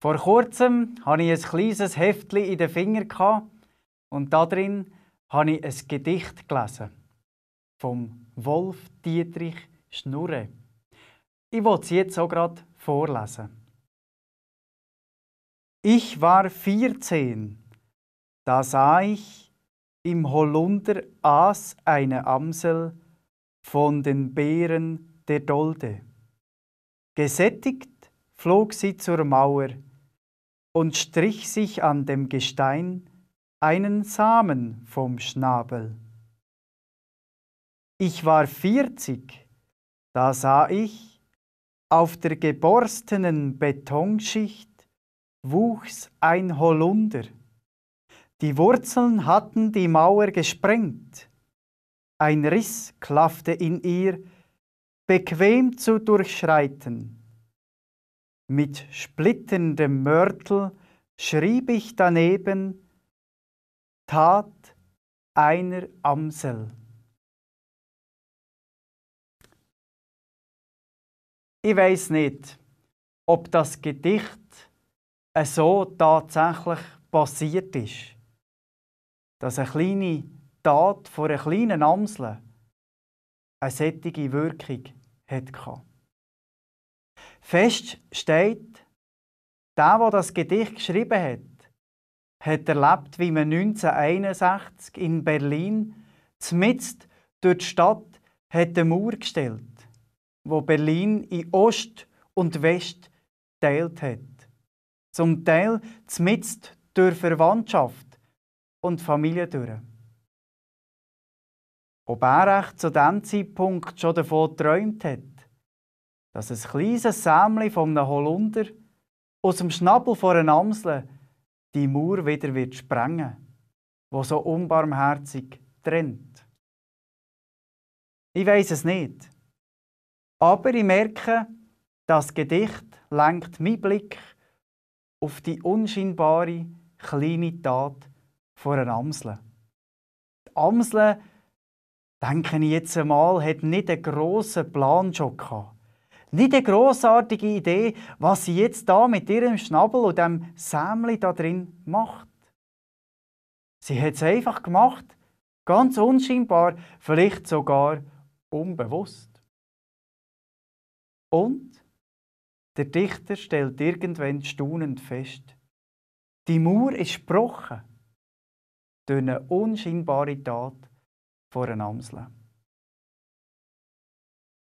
Vor kurzem hatte ich ein kleines Heftchen in den Fingern und darin habe ich ein Gedicht gelesen vom Wolf Dietrich Schnurre. Ich will es jetzt auch gerade vorlesen. Ich war 14, da sah ich im Holunder aß eine Amsel von den Beeren der Dolde. Gesättigt flog sie zur Mauer und strich sich an dem Gestein einen Samen vom Schnabel. Ich war vierzig, da sah ich, auf der geborstenen Betonschicht wuchs ein Holunder. Die Wurzeln hatten die Mauer gesprengt. Ein Riss klaffte in ihr, bequem zu durchschreiten mit splitterndem Mörtel schrieb ich daneben, tat einer Amsel. Ich weiß nicht, ob das Gedicht so tatsächlich passiert ist, dass eine kleine Tat von einer kleinen Amsel eine sättige Wirkung hatte. Fest steht, der, der das Gedicht geschrieben hat, hat erlebt, wie man 1961 in Berlin zmitzt durch die Stadt hat eine Mauer gestellt, wo Berlin in Ost und West geteilt hat. Zum Teil zmitzt durch Verwandtschaft und Familie durch. Ob er recht zu diesem Zeitpunkt schon davon geträumt hat, dass ein kleines Sämli einem Holunder aus dem Schnabel vor einer Amsel die Mauer wieder wird sprengen, wo so unbarmherzig trennt. Ich weiß es nicht, aber ich merke, das Gedicht lenkt meinen Blick auf die unscheinbare kleine Tat vor einer Amsel. Die Amsel, denke ich jetzt einmal, hat nicht einen grossen Plan schon gehabt. Nicht eine grossartige Idee, was sie jetzt da mit ihrem Schnabel und dem Sämli da drin macht. Sie hat es einfach gemacht, ganz unscheinbar, vielleicht sogar unbewusst. Und der Dichter stellt irgendwann staunend fest, die Mauer ist gebrochen durch eine unscheinbare Tat vor einem Amsel.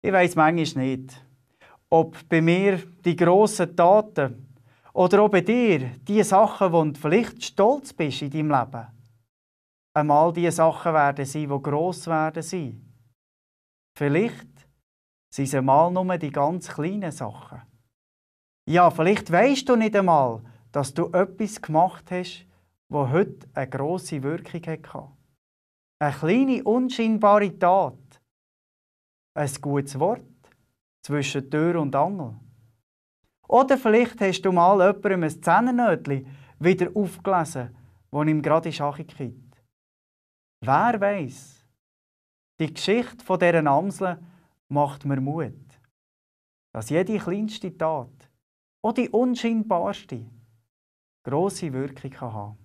Ich weiß manchmal nicht, ob bei mir die grossen Taten oder ob bei dir die Sachen, wo du vielleicht stolz bist in deinem Leben. Einmal die Sachen werden sein, die gross werden sein. Vielleicht sind es einmal nur die ganz kleinen Sachen. Ja, vielleicht weißt du nicht einmal, dass du etwas gemacht hast, wo heute eine grosse Wirkung hatte. Eine kleine, unscheinbare Tat. Ein gutes Wort zwischen Tür und Angel. Oder vielleicht hast du mal jemandem ein Zehnnötchen wieder aufgelesen, das ihm gerade in Schache geht. Wer weiß? Die Geschichte von deren Amsel macht mir Mut, dass jede kleinste Tat, auch die unscheinbarste, grosse Wirkung haben kann